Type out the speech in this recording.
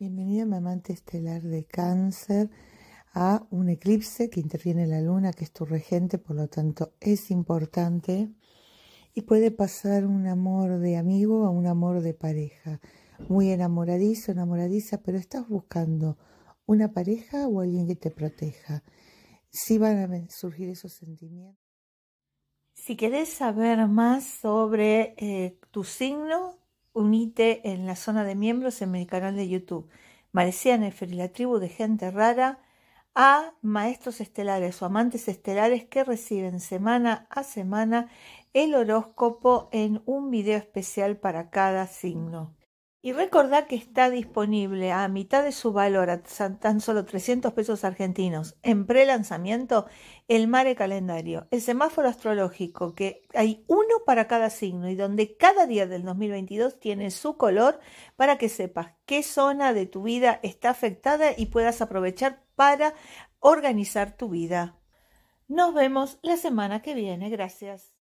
Bienvenida, amante estelar de cáncer, a un eclipse que interviene la luna, que es tu regente, por lo tanto es importante. Y puede pasar un amor de amigo a un amor de pareja. Muy enamoradizo, enamoradiza, pero estás buscando una pareja o alguien que te proteja. Sí van a surgir esos sentimientos. Si querés saber más sobre eh, tu signo, unite en la zona de miembros en mi canal de YouTube. Marecía y la tribu de gente rara, a maestros estelares o amantes estelares que reciben semana a semana el horóscopo en un video especial para cada signo. Y recordá que está disponible a mitad de su valor, a tan solo 300 pesos argentinos, en pre-lanzamiento el Mare Calendario, el semáforo astrológico, que hay uno para cada signo y donde cada día del 2022 tiene su color para que sepas qué zona de tu vida está afectada y puedas aprovechar para organizar tu vida. Nos vemos la semana que viene. Gracias.